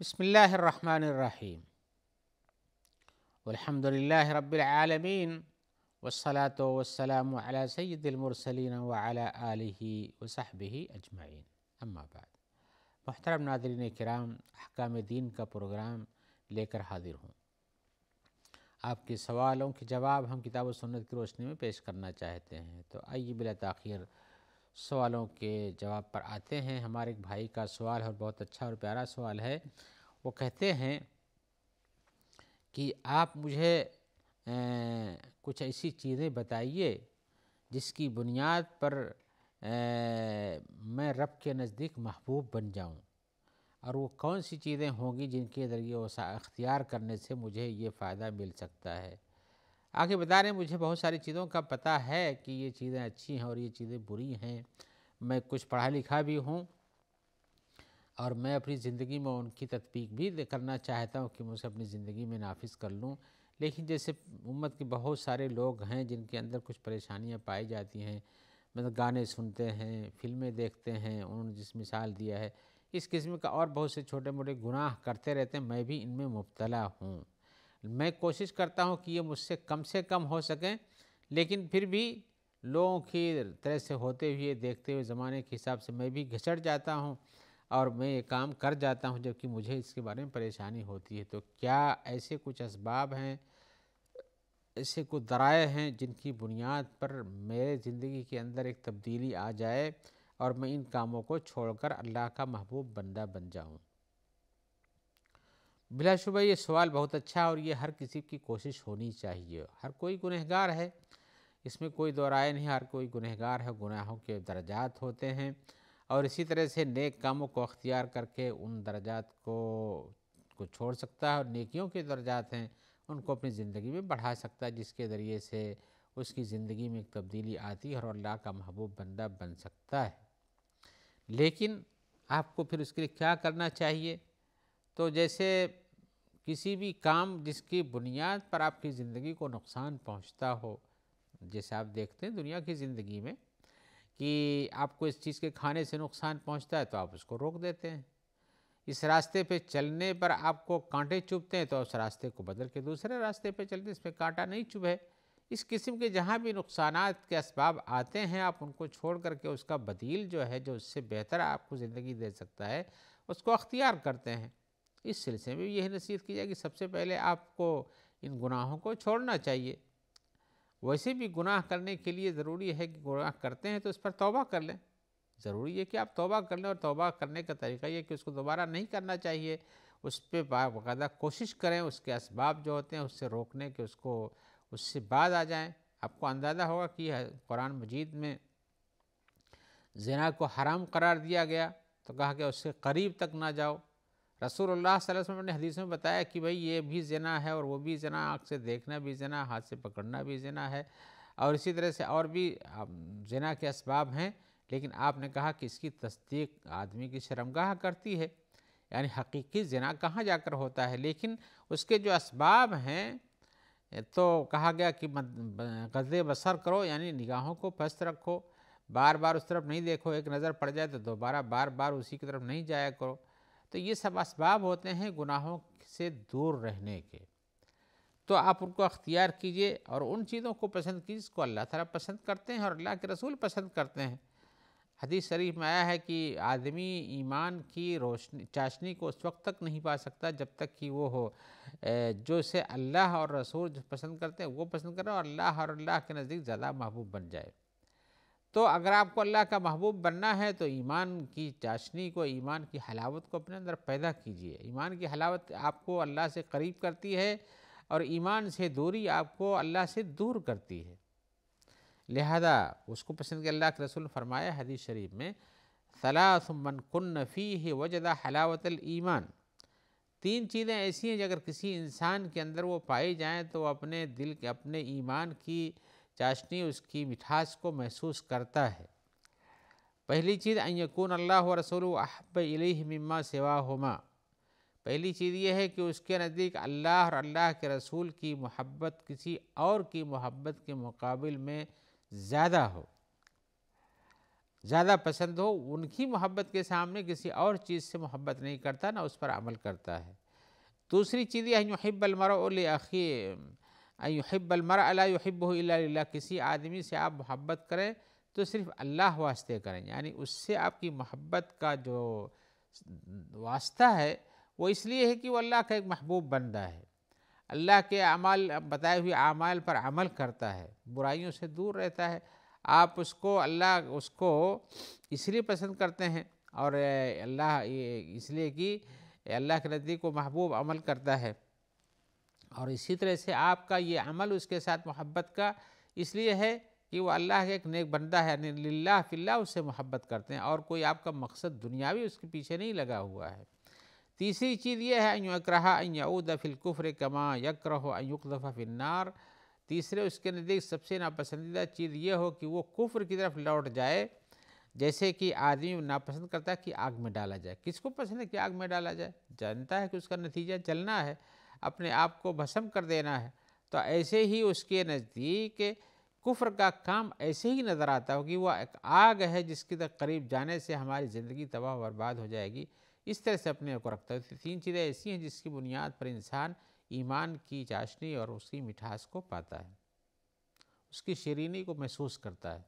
बसमीम अलहमदिल्ला रबालमीन वसलात वसलाम सैदिलमरसलिन वली वसाहब अजमाइन अम्माबाद मोहतरम नादरीन कराम अहकाम दीन का प्रोग्राम लेकर हाजिर हूँ आपके सवालों के जवाब हम किताब व सुन्नत की रोशनी में पेश करना चाहते हैं तो आइए बिला तखिर सवालों के जवाब पर आते हैं हमारे एक भाई का सवाल है और बहुत अच्छा और प्यारा सवाल है वो कहते हैं कि आप मुझे कुछ ऐसी चीज़ें बताइए जिसकी बुनियाद पर मैं रब के नज़दीक महबूब बन जाऊं और वो कौन सी चीज़ें होंगी जिनके ज़रिए वो अख्तियार करने से मुझे ये फ़ायदा मिल सकता है आगे बता रहे हैं मुझे बहुत सारी चीज़ों का पता है कि ये चीज़ें अच्छी हैं और ये चीज़ें बुरी हैं मैं कुछ पढ़ा लिखा भी हूँ और मैं अपनी ज़िंदगी में उनकी तदबीक भी करना चाहता हूँ कि मैं उसे अपनी ज़िंदगी में नाफिज कर लूँ लेकिन जैसे उम्मत के बहुत सारे लोग हैं जिनके अंदर कुछ परेशानियाँ पाई जाती हैं मतलब गाने सुनते हैं फिल्में देखते हैं उन्होंने जिस मिसाल दिया है इस किस्म का और बहुत से छोटे मोटे गुनाह करते रहते हैं मैं भी इनमें मुबतला हूँ मैं कोशिश करता हूँ कि ये मुझसे कम से कम हो सकें लेकिन फिर भी लोगों की तरह से होते हुए देखते हुए ज़माने के हिसाब से मैं भी घिसट जाता हूँ और मैं ये काम कर जाता हूँ जबकि मुझे इसके बारे में परेशानी होती है तो क्या ऐसे कुछ इसबाब हैं ऐसे कुछ दराए हैं जिनकी बुनियाद पर मेरे ज़िंदगी के अंदर एक तब्दीली आ जाए और मैं इन कामों को छोड़कर अल्लाह का महबूब बंदा बन जाऊँ बिलाशुबा ये सवाल बहुत अच्छा और ये हर किसी की कोशिश होनी चाहिए हर कोई गुनहगार है इसमें कोई दोराय नहीं हर कोई गुनहगार है गुनाहों के दर्जात होते हैं और इसी तरह से नेक कामों को अख्तियार करके उन दर्जात को को छोड़ सकता है और नेकियों के दर्जात हैं उनको अपनी ज़िंदगी में बढ़ा सकता है जिसके ज़रिए से उसकी ज़िंदगी में एक तब्दीली आती है और अल्लाह का महबूब बंदा बन सकता है लेकिन आपको फिर उसके लिए क्या करना चाहिए तो जैसे किसी भी काम जिसकी बुनियाद पर आपकी ज़िंदगी को नुकसान पहुंचता हो जैसे आप देखते हैं दुनिया की ज़िंदगी में कि आपको इस चीज़ के खाने से नुकसान पहुंचता है तो आप उसको रोक देते हैं इस रास्ते पे चलने पर आपको कांटे चुभते हैं तो उस रास्ते को बदल के दूसरे रास्ते पे चलते हैं इसमें कांटा नहीं चुभे इस किस्म के जहाँ भी नुकसान के इसबाब आते हैं आप उनको छोड़ करके उसका बदील जो है जो उससे बेहतर आपको ज़िंदगी दे सकता है उसको अख्तियार करते हैं इस सिलसिले में भी यही नसीहत की जाए कि सबसे पहले आपको इन गुनाहों को छोड़ना चाहिए वैसे भी गुनाह करने के लिए ज़रूरी है कि गुनाह करते हैं तो इस पर तौबा कर लें ज़रूरी है कि आप तौबा कर लें और तौबा करने का तरीका यह कि उसको दोबारा नहीं करना चाहिए उस पर बाकायदा कोशिश करें उसके इसबाब जो होते हैं उससे रोकने के उसको उससे बाद आ जाएँ आपको अंदाज़ा होगा कि कुरान मजीद में जना को हराम करार दिया गया तो कहा कि उससे करीब तक ना जाओ रसूल वसल्लम ने हदीस में बताया कि भाई ये भी जना है और वो भी जना आँख से देखना भी जना हाथ से पकड़ना भी जना है और इसी तरह से और भी जना के इसबाब हैं लेकिन आपने कहा कि इसकी तस्दीक आदमी की शर्मगाह करती है यानी हकीकी जना कहाँ जाकर होता है लेकिन उसके जो इसबाब हैं तो कहा गया कि गज़े बसर करो यानी निगाहों को पस्त रखो बार बार उस तरफ नहीं देखो एक नज़र पड़ जाए तो दोबारा बार बार उसी की तरफ नहीं जाया करो तो ये सब इसबाब होते हैं गुनाहों से दूर रहने के तो आप उनको अख्तियार कीजिए और उन चीज़ों को पसंद कीजिए जिसको अल्लाह तला पसंद करते हैं और अल्लाह के रसूल पसंद करते हैं हदीस शरीफ में आया है कि आदमी ईमान की रोशनी चाशनी को उस वक्त तक नहीं पा सकता जब तक कि वो हो जो से अल्लाह और रसूल जो पसंद करते हैं वो पसंद करें और अल्लाह और अल्लाह के नज़दीक ज़्यादा महबूब बन जाए तो अगर आपको अल्लाह का महबूब बनना है तो ईमान की चाशनी को ईमान की हलावत को अपने अंदर पैदा कीजिए ईमान की हलावत आपको अल्लाह से करीब करती है और ईमान से दूरी आपको अल्लाह से दूर करती है लिहाजा उसको पसंद के अल्लाह के रसूल फरमाया हदीस शरीफ में सलासमन कन है वजदा हलावत ईमान तीन चीज़ें ऐसी हैं जो अगर किसी इंसान के अंदर वो पाई जाएँ तो अपने दिल के अपने ईमान की चाशनी उसकी मिठास को महसूस करता है पहली चीज़ अयकून अल्लाह व रसूल अहब इलेम्मा सेवा होमा पहली चीज़ यह है कि उसके नज़दीक अल्लाह और अल्लाह के रसूल की मोहब्बत किसी और की मोहब्बत के मुकाबल में ज़्यादा हो ज़्यादा पसंद हो उनकी मोहब्बत के सामने किसी और चीज़ से मोहब्बत नहीं करता ना उस पर अमल करता है दूसरी चीज़ यह युहिब्बलमर अखी अयुहिबल मर अलाब युहिब किसी आदमी से आप मोहब्बत करें तो सिर्फ अल्लाह वास्ते करें यानी उससे आपकी मोहब्बत का जो वास्ता है वो इसलिए है कि वो अल्लाह का एक महबूब बंदा है अल्लाह के अमाल बताए हुए अमाल पर अमल करता है बुराइयों से दूर रहता है आप उसको अल्लाह उसको इसलिए पसंद करते हैं और अल्लाह इसलिए कि अल्लाह के नज़दीक को महबूब अमल करता है और इसी तरह से आपका ये अमल उसके साथ मोहब्बत का इसलिए है कि वो अल्लाह का एक नेक बंदा है लाला फ़िल्ला उससे मोहब्बत करते हैं और कोई आपका मकसद दुनियावी उसके पीछे नहीं लगा हुआ है तीसरी चीज़ ये है यकरहा यऊद फ़िलकुफ़र कमा यक्रह युकदफ़ा फिनार तीसरे उसके नज़दीक सबसे नापसंदीदा चीज़ ये हो कि वो कुफ्र की तरफ लौट जाए जैसे कि आदमी नापसंद करता है कि आग में डाला जाए किसको पसंद है कि आग में डाला जाए जानता है कि उसका नतीजा चलना है अपने आप को भस्म कर देना है तो ऐसे ही उसके नज़दीक कुफ्र का काम ऐसे ही नज़र आता हो कि वह एक आग है जिसके तक करीब जाने से हमारी ज़िंदगी तबाह बर्बाद हो जाएगी इस तरह से अपने को रखता है तीन चीज़ें ऐसी हैं जिसकी बुनियाद पर इंसान ईमान की चाशनी और उसकी मिठास को पाता है उसकी शरीनी को महसूस करता है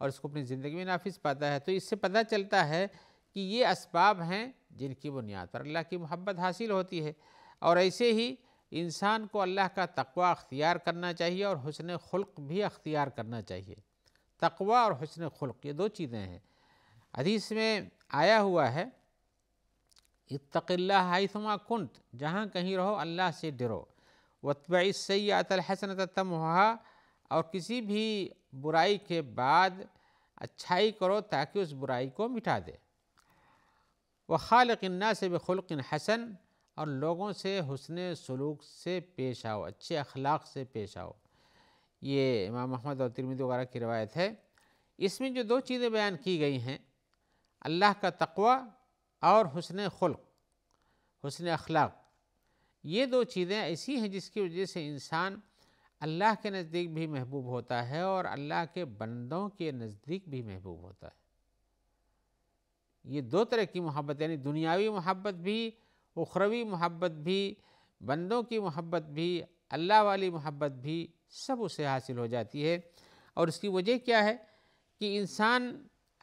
और उसको अपनी ज़िंदगी में नाफिस पाता है तो इससे पता चलता है कि ये इसबाब हैं जिनकी बुनियाद पर अल्लाह की मोहब्बत हासिल होती है और ऐसे ही इंसान को अल्लाह का तकवा अख्तियार करना चाहिए और हसन खुल्क भी अख्तियार करना चाहिए तकवा और हसन खुल्क ये दो चीज़ें हैं अदीस में आया हुआ है इतकल्ला हाइसमा कुंत जहाँ कहीं रहो अल्लाह से डरो सही आतल हसन तम और किसी भी बुराई के बाद अच्छाई करो ताकि उस बुराई को मिटा दे व खालकन्ना से बेखुल्क हसन और लोगों से हसन सलूक से पेश आओ अच्छे अखलाक से पेश आओ ये इमाम महमद और तिरमिद वगैरह की रवायत है इसमें जो दो चीज़ें बयान की गई हैं अल्लाह का तकवा और हसन खुल्क हसन अखलाक ये दो चीज़ें ऐसी हैं जिसकी वजह से इंसान अल्लाह के नज़दीक भी महबूब होता है और अल्लाह के बंदों के नज़दीक भी महबूब होता है ये दो तरह की मोहब्बत यानी दुनियावी मोहब्बत भी उखरवी मोहब्बत भी बंदों की मोहब्बत भी अल्लाह वाली मोहब्बत भी सब उसे हासिल हो जाती है और इसकी वजह क्या है कि इंसान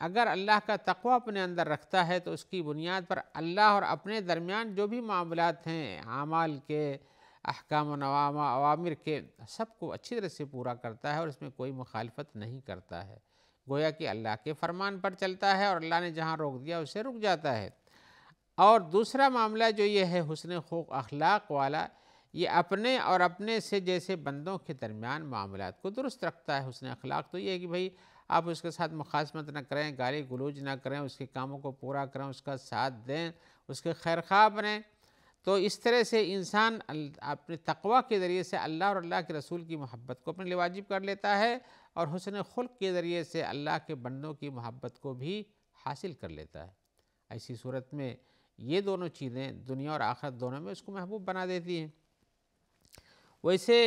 अगर अल्लाह का तकवा अपने अंदर रखता है तो उसकी बुनियाद पर अल्लाह और अपने दरमियान जो भी मामलात हैं आमाल के अहकाम नवामा अवामिर के सबको अच्छी तरह से पूरा करता है और इसमें कोई मुखालफत नहीं करता है गोया कि अल्लाह के फरमान पर चलता है और अल्लाह ने जहाँ रोक दिया उसे रुक जाता है और दूसरा मामला जो ये है हुसन खूक अखलाक वाला ये अपने और अपने से जैसे बंदों के दरमियान मामला को दुरुस्त रखता है हुसन अखलाक तो ये है कि भाई आप उसके साथ मुखासमत ना करें गाली गलूज ना करें उसके कामों को पूरा करें उसका साथ दें उसके खैर खा बनें तो इस तरह से इंसान अपने तकवा के ज़रिए से अल्लाह और अल्लाह के रसूल की मोहब्बत को अपने लिवाजिब कर लेता है और हुसन खुल के ज़रिए से अल्लाह के बंदों की मोहब्बत को भी हासिल कर लेता है ऐसी सूरत में ये दोनों चीज़ें दुनिया और आखरत दोनों में उसको महबूब बना देती हैं वैसे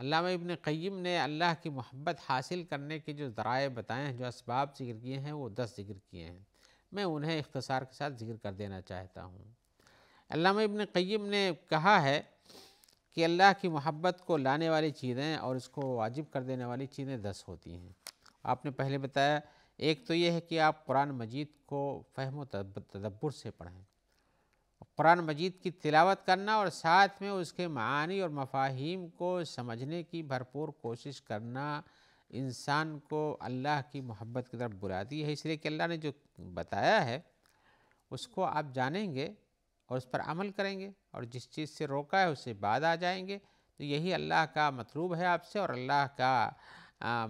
अल्लाह इबन क़य्यम ने अल्लाह की मोहब्बत हासिल करने के जो ज़राए बताए हैं जो इसबाब जिक्र किए हैं वो दस जिक्र किए हैं मैं उन्हें इख्तसार के साथ जिक्र कर देना चाहता हूँ अल्लाह इबन क़य्यम ने कहा है कि अल्लाह की मोहब्बत को लाने वाली चीज़ें और इसको वाजिब कर देने वाली चीज़ें दस होती हैं आपने पहले बताया एक तो ये है कि आप कुरान मजीद को फहम तदब्बर से पढ़ें कुरान मजीद की तिलावत करना और साथ में उसके मानी और मफाहिम को समझने की भरपूर कोशिश करना इंसान को अल्लाह की मोहब्बत की तरफ बुलाती है इसलिए कि अल्लाह ने जो बताया है उसको आप जानेंगे और उस पर अमल करेंगे और जिस चीज़ से रोका है उससे बाद आ जाएंगे तो यही अल्लाह का मतलूब है आपसे और अल्लाह का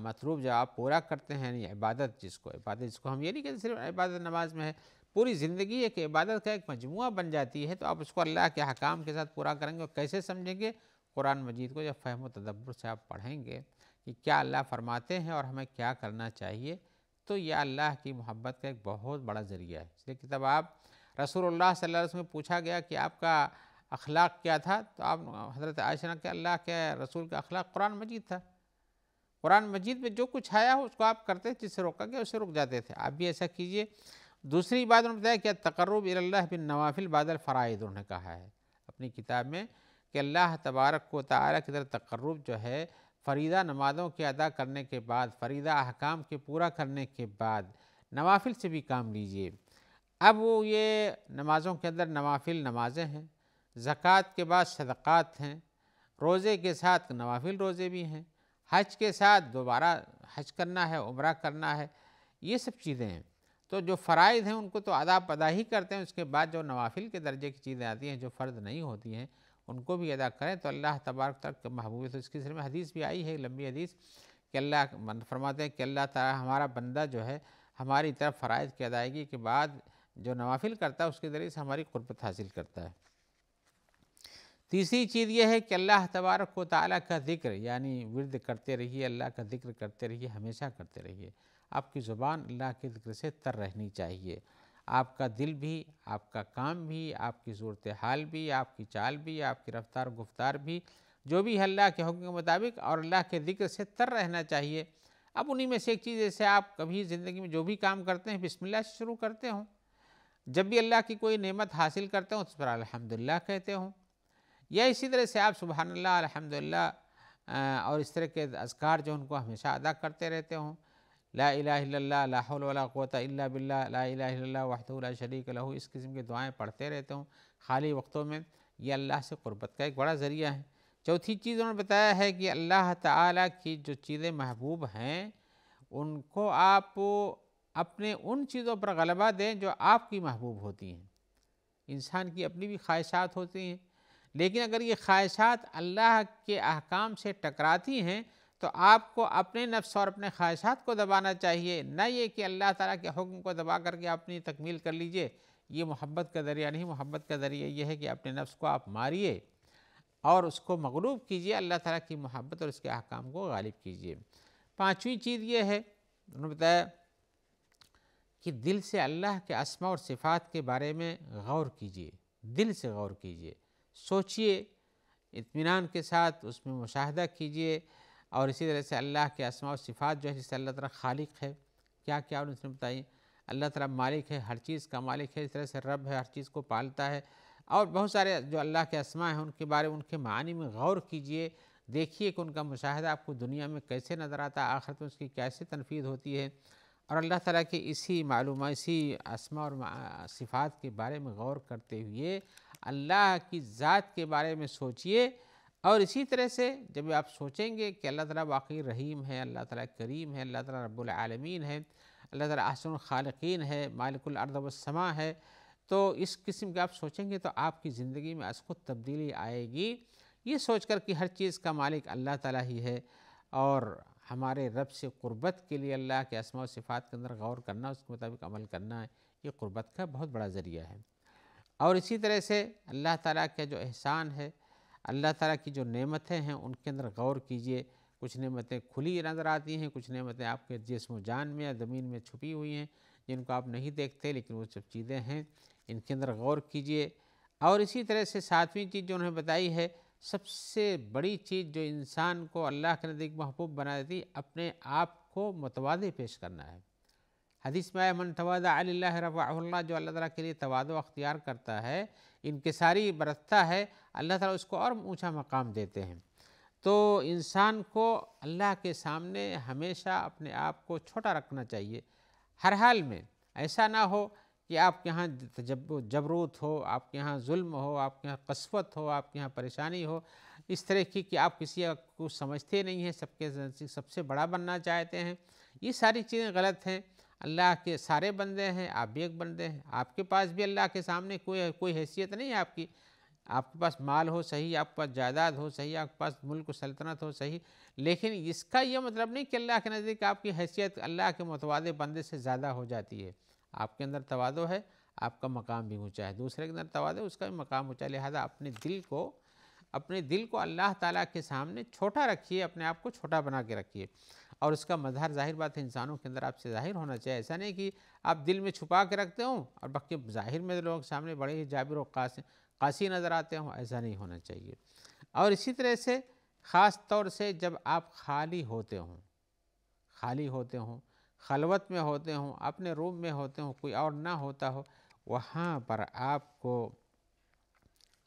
मतलूब जब आप पूरा करते हैं यानी इबादत जिसको इबादत जिसको हम ये नहीं कहते सिर्फ इबादत नमाज में है पूरी ज़िंदगी एक इबादत का एक मजमू बन जाती है तो आप उसको अल्लाह के हकाम के साथ पूरा करेंगे और कैसे समझेंगे कुरान मजीद को जब फ़हम तदब्बर से आप पढ़ेंगे कि क्या अल्लाह फरमाते हैं और हमें क्या करना चाहिए तो यह अल्लाह की मोहब्बत का एक बहुत बड़ा ज़रिया है इसलिए कि तब आप रसूल अलैहि में पूछा गया कि आपका अखलाक क्या था तो आप हज़रत आयशना के अल्लाह के रसूल का अखलाक कुरान मजीद था कुरान मजीद में जो कुछ आया हो उसको आप करते जिससे रोका गया उससे रुक जाते थे आप भी ऐसा कीजिए दूसरी बात उन्होंने बताया कि तकरब अल्लाह बिन नवाफिल बादल फ़राइद उन्होंने कहा है अपनी किताब में कि अल्लाह तबारक को तारा की तरह तकर्रब जो है फरीदा नमाज़ों के अदा करने के बाद फरीदा अहकाम के पूरा करने के बाद नवाफिल से भी काम लीजिए अब वो ये नमाज़ों के अंदर नवाफिल नमाज़ें हैं ज़क़़त के बाद सदक़ात हैं रोज़े के साथ नवाफिल रोज़े भी हैं हज के साथ दोबारा हज करना है उम्र करना है ये सब चीज़ें हैं तो जो फ़रज़ हैं उनको तो अदा पदा ही करते हैं उसके बाद जो नवाफिल के दर्जे की चीज़ें आती हैं जो फ़र्ज नहीं होती हैं उनको भी अदा करें तो अल्लाह तबारक तक महबूब तो इसकी सिर्फ हदीस भी आई है लंबी हदीस कि अल्लाह फरमाते हैं कि अल्लाह तारा हमारा बंदा जो है हमारी तरफ फ़रज़ की अदायगी के बाद जो नवाफिल करता है उसके ज़रिए से हमारी कुर्बत हासिल करता है तीसरी चीज़ यह है कि अल्लाह तबारक व ताली का ज़िक्र यानी विरद करते रहिए अल्लाह का ज़िक्र करते रहिए हमेशा करते रहिए आपकी ज़ुबान अल्लाह के जिक्र से तर रहनी चाहिए आपका दिल भी आपका काम भी आपकी सूरत हाल भी आपकी चाल भी आपकी रफ्तार गुफ्तार भी जो भी है अल्लाह के हुक्म के मुताबिक और अल्लाह के जिक्र से तर रहना चाहिए अब उन्हीं में से एक चीज़ जैसे आप कभी ज़िंदगी में जो भी काम करते हैं बिस्मिल्लाह से शुरू करते हों जब भी अल्लाह की कोई नेमत हासिल करते हों तो उस पर अलहमदिल्ला कहते हों या इसी तरह से आप सुबहानल्ला अलहमदिल्ला और इस तरह के अजकार जो उनको हमेशा अदा करते रहते हों ला इला ला हौल कोत क़वत बिल्ला ला इला वहदू शरीक लहू इस किस्म की दुआएँ पढ़ते रहता हूँ खाली वक्तों में ये अल्लाह से क़ुरबत का एक बड़ा ज़रिया है चौथी चीज़ उन्होंने बताया है कि अल्लाह ताला की जो चीज़ें महबूब हैं उनको आप अपने उन चीज़ों पर गलबा दें जो आपकी महबूब होती हैं इंसान की अपनी भी ख्वाहिशात होती हैं लेकिन अगर ये ख्वाहिशात अल्लाह के अहकाम से टकराती हैं तो आपको अपने नफ्स और अपने ख्वाहिशात को दबाना चाहिए न ये कि अल्लाह ताला के हुक्म को दबा करके अपनी तकमील कर लीजिए ये मोहब्बत का ज़रिया नहीं मोहब्बत का ज़रिया ये है कि अपने नफ्स को आप मारिए और उसको मगलूब कीजिए अल्लाह ताला की मोहब्बत और उसके अहकाम को गालिब कीजिए पाँचवीं चीज़ ये है उन्होंने बताया कि दिल से अल्लाह के असमा और सिफ़ात के बारे में गौर कीजिए दिल से गौर कीजिए सोचिए इत्मीनान के साथ उसमें मुशाह कीजिए और इसी तरह से अल्लाह के असमा सिफ़ात जो है जिससे अल्लाह तला खालिक है क्या क्या और उसने बताई अल्लाह तला मालिक है हर चीज़ का मालिक है इस तरह से रब है हर चीज़ को पालता है और बहुत सारे जो अल्लाह के असमा हैं उनके बारे में उनके मानी में गौर कीजिए देखिए कि उनका मुशाह आपको दुनिया में कैसे नज़र आता है आखिरत में उसकी कैसे तनफीद होती है और अल्लाह ताला के इसी मालूम इसी असमा और सिफ़ात के बारे में गौर करते हुए अल्लाह की ज़ात के बारे में सोचिए और इसी तरह से जब आप सोचेंगे कि अल्लाह ताला वाकई रहीम है अल्लाह ताला करीम है अल्लाह ताला रब्बुल आलमीन है अल्लाह ताला अहसन खालकीन है मालिकुल अर्द है तो इस किस्म के आप सोचेंगे तो आपकी ज़िंदगी में खुद तब्दीली आएगी ये सोच कर कि हर चीज़ का मालिक अल्लाह ताला ही है और हमारे रब से क़ुरबत के लिए अल्लाह के असमा सिफ़ात के अंदर गौर करना उसके मुताबिक अमल करना ये क़ुरबत का बहुत बड़ा ज़रिया है और इसी तरह से अल्लाह ताला का जो एहसान है अल्लाह ताला की जो नेमतें हैं उनके अंदर गौर कीजिए कुछ नेमतें खुली नज़र आती हैं कुछ नेमतें आपके जिसम जान में या ज़मीन में छुपी हुई हैं जिनको आप नहीं देखते लेकिन वो सब चीज़ें हैं इनके अंदर गौर कीजिए और इसी तरह से सातवीं चीज़ जो उन्हें बताई है सबसे बड़ी चीज़ जो इंसान को अल्लाह के नज़दीक महबूब बना देती अपने आप को मुतवाज़ पेश करना है हदीस में मन तवादा अल्लाह रफ़ाल्ला जो अल्लाह तला के लिए तवादो अख्तियार करता है इनके सारी बरतता है अल्लाह ताला उसको और ऊंचा मकाम देते हैं तो इंसान को अल्लाह के सामने हमेशा अपने आप को छोटा रखना चाहिए हर हाल में ऐसा ना हो कि आपके यहाँ जब जबरूत हो आपके यहाँ जुल्म हो आपके यहाँ कस्वत हो आपके यहाँ परेशानी हो इस तरह की कि आप किसी को समझते नहीं हैं सबके सबसे बड़ा बनना चाहते हैं ये सारी चीज़ें गलत हैं अल्लाह के सारे बंदे हैं आप भी एक बंदे हैं आपके पास भी अल्लाह के सामने कोई कोई हैसियत नहीं है आपकी आपके पास माल हो सही आपके पास जायदाद हो सही आपके पास मुल्क सल्तनत हो सही लेकिन इसका यह मतलब नहीं कि अल्लाह के नज़दीक आपकी हैसियत अल्लाह के मतवादे बंदे से ज़्यादा हो जाती है आपके अंदर तवादो है आपका मकाम भी ऊँचा है दूसरे के अंदर तवादो उसका भी मकाम ऊँचा लिहाजा अपने दिल को अपने दिल को अल्लाह ताला के सामने छोटा रखिए अपने आप को छोटा बना के रखिए और उसका मजहर जाहिर बात है इंसानों के अंदर आपसे जाहिर होना चाहिए ऐसा नहीं कि आप दिल में छुपा के रखते हों और बाकी जाहिर में लोग सामने बड़े ही जाबिर और कासी नज़र आते हों ऐसा नहीं होना चाहिए और इसी तरह से ख़ास तौर से जब आप खाली होते हों खाली होते हों खलवत में होते हों अपने रूम में होते हों कोई और ना होता हो वहाँ पर आपको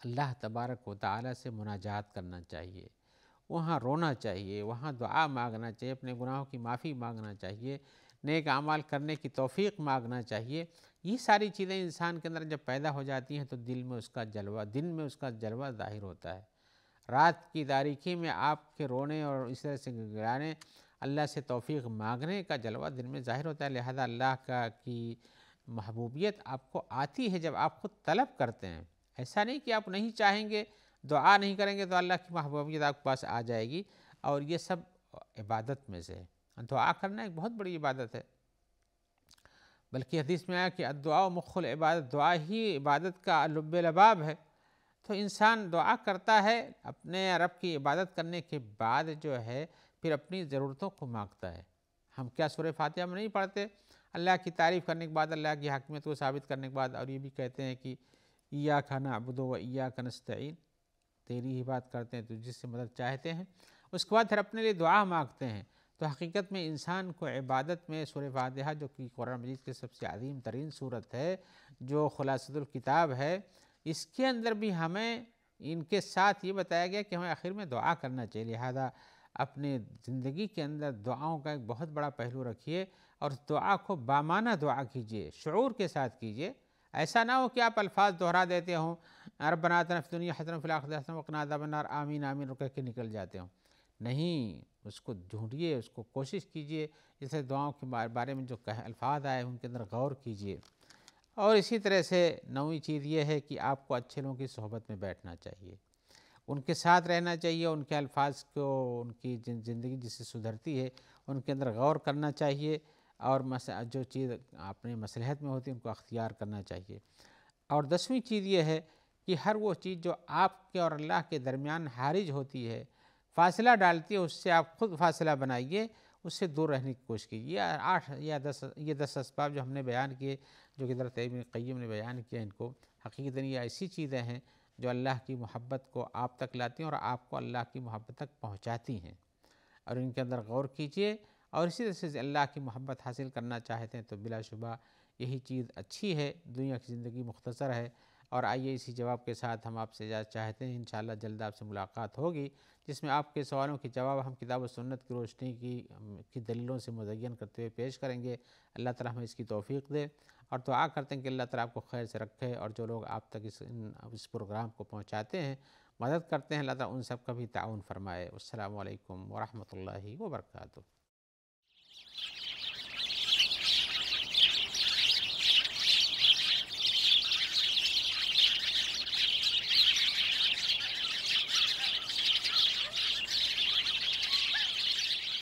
अल्लाह तबारक व ताली से मुनाजात करना चाहिए वहाँ रोना चाहिए वहाँ दुआ मांगना चाहिए अपने गुनाहों की माफ़ी मांगना चाहिए नेक अमाल करने की तोफ़ी मांगना चाहिए ये सारी चीज़ें इंसान के अंदर जब पैदा हो जाती हैं तो दिल में उसका जलवा दिन में उसका जलवा ज़ाहिर होता है रात की तारीखी में आपके रोने और इस तरह से गिराने अल्लाह से तोफ़ी मांगने का जलवा दिन में ज़ाहिर होता है लिहाजा अल्लाह का की महबूबियत आपको आती है जब आप खुद तलब करते हैं ऐसा नहीं कि आप नहीं चाहेंगे दुआ नहीं करेंगे तो अल्लाह की महबूबियत आपके पास आ जाएगी और ये सब इबादत में से है दुआ करना एक बहुत बड़ी इबादत है बल्कि हदीस में आया कि दुआ मुखल इबादत दुआ ही इबादत का लब लबाब है तो इंसान दुआ करता है अपने रब की इबादत करने के बाद जो है फिर अपनी ज़रूरतों को मांगता है हम क्या सूर्य फातिहा में नहीं पढ़ते अल्लाह की तारीफ़ करने के बाद अल्लाह की हकमियत को साबित करने के बाद और ये भी कहते हैं कि या खाना अबुदो व या कनस्तैन तेरी ही बात करते हैं तो जिससे मदद मतलब चाहते हैं उसके बाद फिर अपने लिए दुआ मांगते हैं तो हकीकत में इंसान को इबादत में सूर फातहा जो कि कुरान मजीद की सबसे अजीम तरीन सूरत है जो किताब है इसके अंदर भी हमें इनके साथ ये बताया गया कि हमें आखिर में दुआ करना चाहिए लिहाजा अपने ज़िंदगी के अंदर दुआओं का एक बहुत बड़ा पहलू रखिए और दुआ को बामाना दुआ कीजिए शूर के साथ कीजिए ऐसा ना हो कि आप अल्फाज दोहरा देते हों अरब बनातनफ़ दुनिया हसन फ़िलाखन वकनादा बनार आमीन आमीन रुक के निकल जाते हों नहीं उसको ढूंढिए उसको कोशिश कीजिए जैसे दुआओं के बारे में जो कह अल्फाज आए उनके अंदर गौर कीजिए और इसी तरह से नवी चीज़ ये है कि आपको अच्छे लोगों की सोहबत में बैठना चाहिए उनके साथ रहना चाहिए उनके अल्फाज को उनकी ज़िंदगी जिससे सुधरती है उनके अंदर गौर करना चाहिए और मस जो चीज़ अपने मसलहत में होती है उनको अख्तियार करना चाहिए और दसवीं चीज़ ये है कि हर वो चीज़ जो आपके और अल्लाह के दरमियान हारिज होती है फासला डालती है उससे आप खुद फासला बनाइए उससे दूर रहने की कोशिश कीजिए आठ या दस ये दस इसबाब जो हमने बयान किए जो कि दर तयम ने बयान किया इनको हकीकता ये ऐसी चीज़ें हैं जो अल्लाह की मोहब्बत को आप तक लाती हैं और आपको अल्लाह की मोहब्बत तक पहुँचाती हैं और इनके अंदर गौर कीजिए और इसी तरह से अल्लाह की मोहब्बत हासिल करना चाहते हैं तो बिलाशुबा यही चीज़ अच्छी है दुनिया की ज़िंदगी मुख्तसर है और आइए इसी जवाब के साथ हम आपसे इजाज़त चाहते हैं इन जल्द आपसे मुलाकात होगी जिसमें आपके सवालों के जवाब हम किताब व सुन्नत की रोशनी की की दलीलों से मुजयन करते हुए पेश करेंगे अल्लाह ताला हमें इसकी तोफ़ी दे और तो आ करते हैं कि अल्लाह ताला आपको खैर से रखे और जो लोग आप तक इस इस प्रोग्राम को पहुँचाते हैं मदद करते हैं अल्लाह ताला उन सब का भी ताउन फरमाए अल्लाम वरहमल वर्का